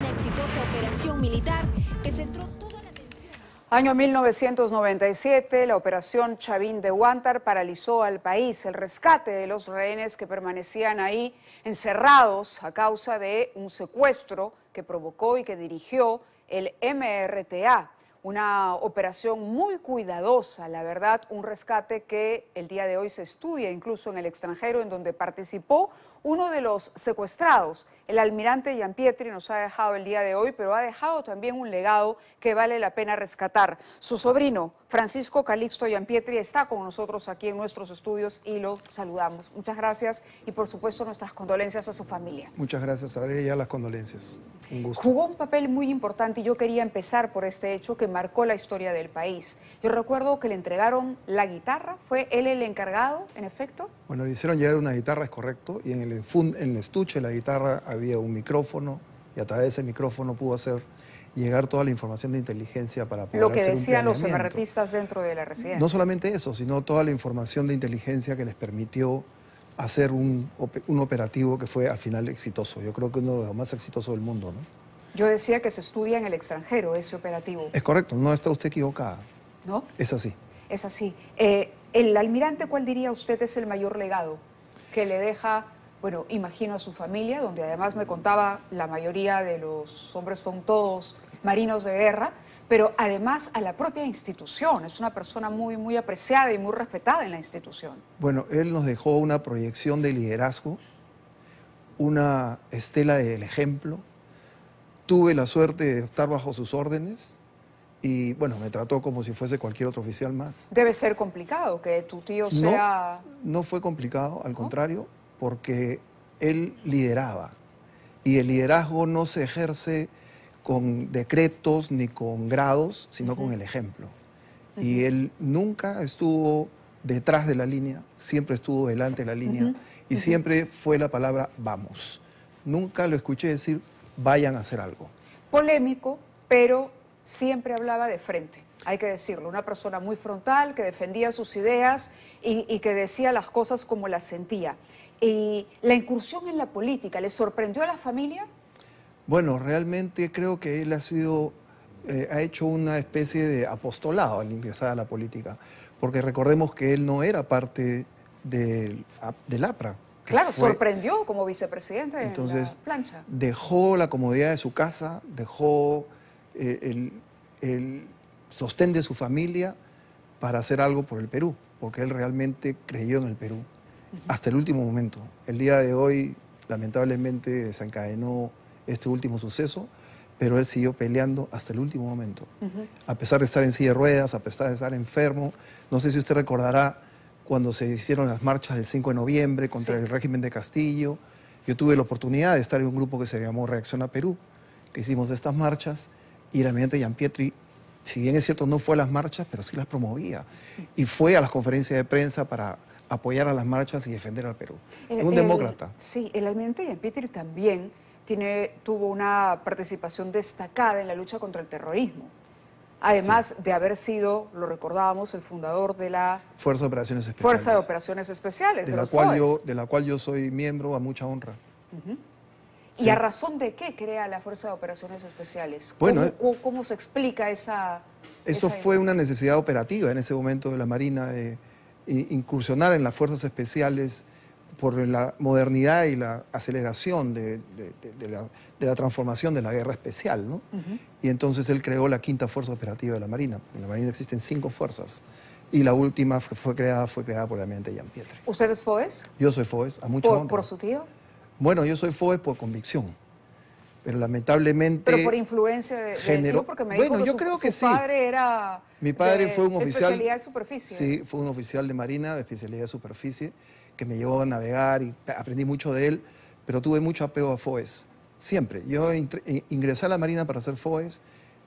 Una exitosa operación militar que centró toda la atención. Año 1997, la operación Chavín de Huántar paralizó al país. El rescate de los rehenes que permanecían ahí encerrados a causa de un secuestro que provocó y que dirigió el MRTA. Una operación muy cuidadosa, la verdad, un rescate que el día de hoy se estudia incluso en el extranjero, en donde participó uno de los secuestrados. El almirante Pietri, nos ha dejado el día de hoy, pero ha dejado también un legado que vale la pena rescatar. Su sobrino, Francisco Calixto Gianpietri, está con nosotros aquí en nuestros estudios y lo saludamos. Muchas gracias y, por supuesto, nuestras condolencias a su familia. Muchas gracias, y ya las condolencias. Un gusto. Jugó un papel muy importante y yo quería empezar por este hecho que marcó la historia del país. Yo recuerdo que le entregaron la guitarra, ¿fue él el encargado, en efecto? Bueno, le hicieron llegar una guitarra, es correcto, y en el en el estuche de la guitarra había un micrófono y a través de ese micrófono pudo hacer llegar toda la información de inteligencia para poder Lo que decían los separatistas dentro de la residencia. No solamente eso, sino toda la información de inteligencia que les permitió hacer un, operativo que fue al final exitoso. Yo creo que uno de los más exitosos del mundo, ¿no? Yo decía que se estudia en el extranjero ese operativo. Es correcto, no está usted equivocada. ¿No? Es así. Es así. Eh, ¿El almirante cuál diría usted es el mayor legado que le deja bueno, imagino a su familia, donde además me contaba la mayoría de los hombres son todos marinos de guerra, pero además a la propia institución. Es una persona muy, muy apreciada y muy respetada en la institución. Bueno, él nos dejó una proyección de liderazgo, una estela del ejemplo. Tuve la suerte de estar bajo sus órdenes, y bueno, me trató como si fuese cualquier otro oficial más. Debe ser complicado que tu tío sea... No, no fue complicado, al contrario, porque él lideraba. Y el liderazgo no se ejerce con decretos ni con grados, sino con el ejemplo. Y él nunca estuvo detrás de la línea, siempre estuvo delante de la línea y siempre fue la palabra vamos. Nunca lo escuché decir vayan a hacer algo. Polémico, pero siempre hablaba de frente, hay que decirlo. Una persona muy frontal que defendía sus ideas y que decía las cosas como las sentía la incursión en la política, ¿le sorprendió a la familia? Bueno, realmente creo que él ha sido, eh, ha hecho una especie de apostolado al ingresar a la política, porque recordemos que él no era parte del, ah, del APRA. Claro, sorprendió como vicepresidente entonces, la plancha. Dejó la comodidad de su casa, dejó eh, el sostén de su familia para hacer algo por el Perú, porque él realmente creyó en el Perú hasta el último momento. El día de hoy, lamentablemente, desencadenó este último suceso, pero él siguió peleando hasta el último momento. A pesar de estar en silla de ruedas, a pesar de estar enfermo, no sé si usted recordará cuando se hicieron las marchas del 5 de noviembre contra el régimen de Castillo. Yo tuve la oportunidad de estar en un grupo que se llamó Reacción a Perú, que hicimos estas marchas y el almirante Pietri, si bien es cierto, no fue a las marchas, pero sí las promovía. Y fue a las conferencias de prensa para apoyar a las marchas y defender al Perú. un demócrata. sí, el almirante jean también tiene, tuvo una participación destacada en la lucha contra el terrorismo. Además de haber sido, lo recordábamos, el fundador de la Fuerza de Operaciones Especiales. Fuerza de Operaciones Especiales. De, la, cual yo, de la cual yo soy miembro a mucha honra. ¿Y a razón de qué crea la Fuerza de Operaciones Especiales? Bueno, eh, ¿Cómo, se explica esa... Eso fue una necesidad operativa en ese momento de la Marina. de incursionar en las fuerzas especiales por la modernidad y la aceleración de, la, transformación de la guerra especial. ¿no? Y entonces él creó la quinta fuerza operativa de la Marina. En la Marina existen cinco fuerzas. Y la última que fue creada fue creada por el mente Jean Pietre. ¿Usted es FOES? Yo soy FOES, a mucha ¿Por, ¿Por su tío? Bueno, yo soy FOES por convicción pero eh, lamentablemente. Pero por influencia de, generó... porque me bueno, dijo que yo su, creo que sí. padre era. Mi padre fue un oficial. Especialidad de superficie. Sí, fue un oficial de marina de especialidad de superficie que me llevó a navegar y aprendí mucho de él, pero tuve mucho apego a FOES. Siempre. Yo eh, ingresé a la marina para ser FOES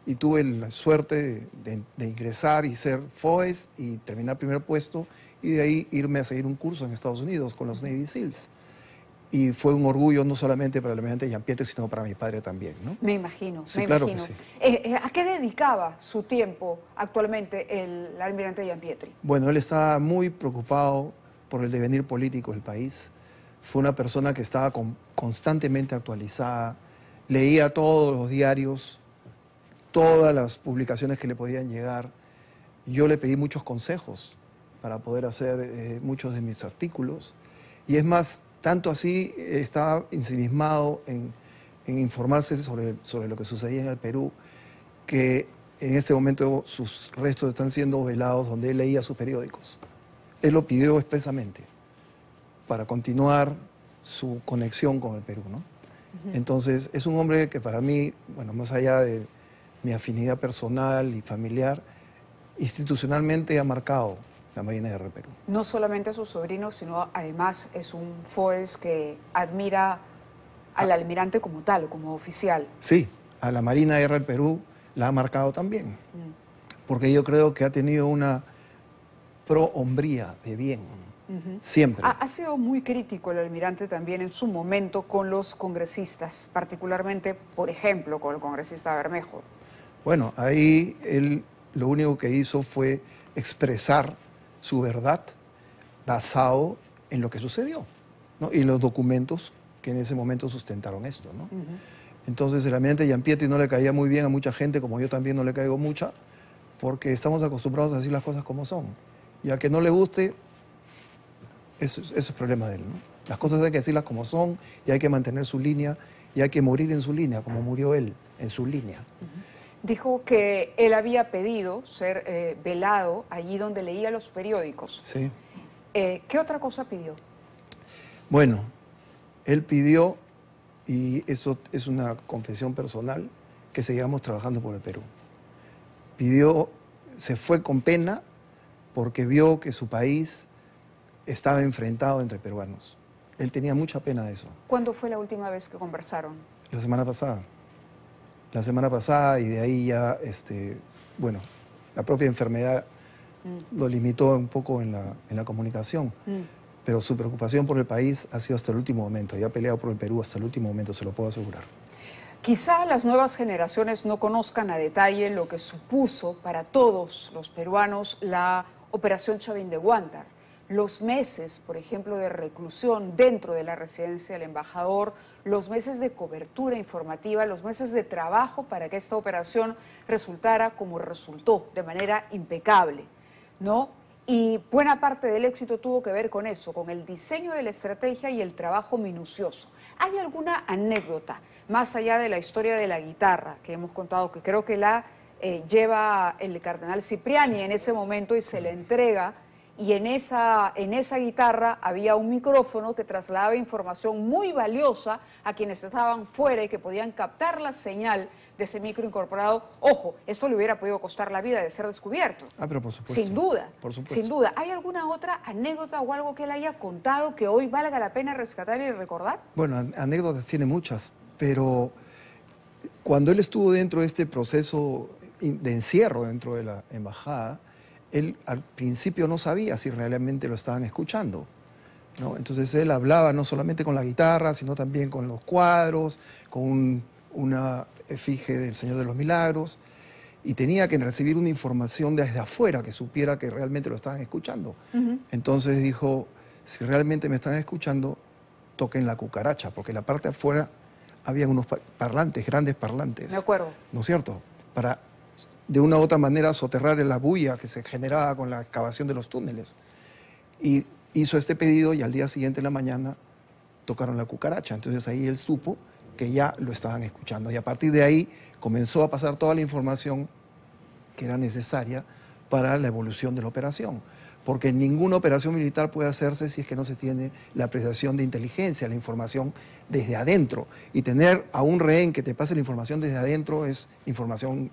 y tuve la suerte de, de ingresar y ser FOES y terminar primer puesto y de ahí irme a seguir un curso en Estados Unidos con los Navy SEALs y fue un orgullo no solamente para el almirante jean sino para mi padre también. ¿no? Me imagino, sí, me claro imagino. Que sí. Eh, eh, ¿A qué dedicaba su tiempo actualmente el, almirante jean Bueno, él estaba muy preocupado por el devenir político del país. Fue una persona que estaba constantemente actualizada, leía todos los diarios, todas las publicaciones que le podían llegar. Yo le pedí muchos consejos para poder hacer eh, muchos de mis artículos. Y es más, tanto así eh, estaba ensimismado en, informarse sobre, lo que sucedía en el Perú, que en este momento sus restos están siendo velados donde él leía sus periódicos. Él lo pidió expresamente para continuar su conexión con el Perú, Entonces, es un hombre que para mí, bueno, más allá de mi afinidad personal y familiar, institucionalmente ha marcado la Marina de Perú. No solamente a su sobrino, sino además es un FOES que admira al ah. almirante como tal, como oficial. Sí, a la Marina de del Perú la ha marcado también, mm. porque yo creo que ha tenido una prohombría de bien, siempre. Ha, ha, sido muy crítico el almirante también en su momento con los congresistas, particularmente, por ejemplo, con el congresista Bermejo. Bueno, ahí él lo único que hizo fue expresar su verdad basado en lo que sucedió y los documentos que en ese momento sustentaron esto. ¿no? realmente a Entonces, realmente no le caía muy bien a mucha gente, como yo también no le caigo mucha, porque estamos acostumbrados a decir las cosas como son. Y a que no le guste, eso, eso es problema de él. Las cosas hay que decirlas como son y hay que mantener su línea y hay que morir en su línea, como murió él, en su línea dijo que él había pedido ser eh, velado allí donde leía los periódicos. Sí. Eh, ¿Qué otra cosa pidió? Bueno, él pidió, y eso es una confesión personal, que seguíamos trabajando por el Perú. Pidió, se fue con pena porque vio que su país estaba enfrentado entre peruanos. Él tenía mucha pena de eso. ¿Cuándo fue la última vez que conversaron? La semana pasada la semana pasada y de ahí ya, este, bueno, la propia enfermedad mm. lo limitó un poco en la, comunicación. Mm. Pero su preocupación por el país ha sido hasta el último momento y ha peleado por el Perú hasta el último momento, se lo puedo asegurar. Quizá las nuevas generaciones no conozcan a detalle lo que supuso para todos los peruanos la operación Chavín de Guantánamo los meses, por ejemplo, de reclusión dentro de la residencia del embajador, los meses de cobertura informativa, los meses de trabajo para que esta operación resultara como resultó, de manera impecable, ¿no? Y buena parte del éxito tuvo que ver con eso, con el diseño de la estrategia y el trabajo minucioso. ¿Hay alguna anécdota, más allá de la historia de la guitarra que hemos contado, que creo que la eh, lleva el cardenal Cipriani en ese momento y se le entrega y en esa, en esa guitarra había un micrófono que trasladaba información muy valiosa a quienes estaban fuera y que podían captar la señal de ese micro incorporado. Ojo, esto le hubiera podido costar la vida de ser descubierto. Ah, pero por supuesto. Sin duda. Por Sin duda. ¿Hay alguna otra anécdota o algo que él haya contado que hoy valga la pena rescatar y recordar? Bueno, anécdotas tiene muchas, pero cuando él estuvo dentro de este proceso de encierro dentro de la embajada, él al principio no sabía si realmente lo estaban escuchando. ¿no? Entonces él hablaba no solamente con la guitarra, sino también con los cuadros, con una efigie del Señor de los Milagros, y tenía que recibir una información desde afuera que supiera que realmente lo estaban escuchando. Entonces dijo, si realmente me están escuchando, toquen la cucaracha, porque en la parte afuera había unos parlantes, grandes parlantes. De acuerdo. ¿No es cierto? Para de una u otra manera soterrar la bulla que se generaba con la excavación de los túneles. Y hizo este pedido y al día siguiente en la mañana tocaron la cucaracha. Entonces ahí él supo que ya lo estaban escuchando. Y a partir de ahí comenzó a pasar toda la información que era necesaria para la evolución de la operación. Porque ninguna operación militar puede hacerse si es que no se tiene la apreciación de inteligencia, la información desde adentro. Y tener a un rehén que te pase la información desde adentro es información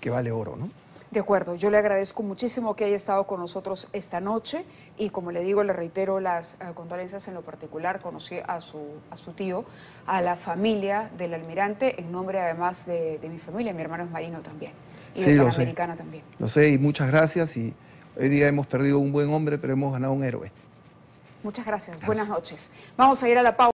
que vale oro, ¿no? De acuerdo, yo le agradezco muchísimo que haya estado con nosotros esta noche y como le digo, le reitero las eh, condolencias en lo particular, conocí a su, a su tío, a la familia del almirante, en nombre además de, mi familia, mi hermano es marino también, y sí, de lo sé. también. Lo sé y muchas gracias y hoy día hemos perdido un buen hombre, pero hemos ganado un héroe. Muchas gracias. buenas noches. Vamos a ir a la pausa.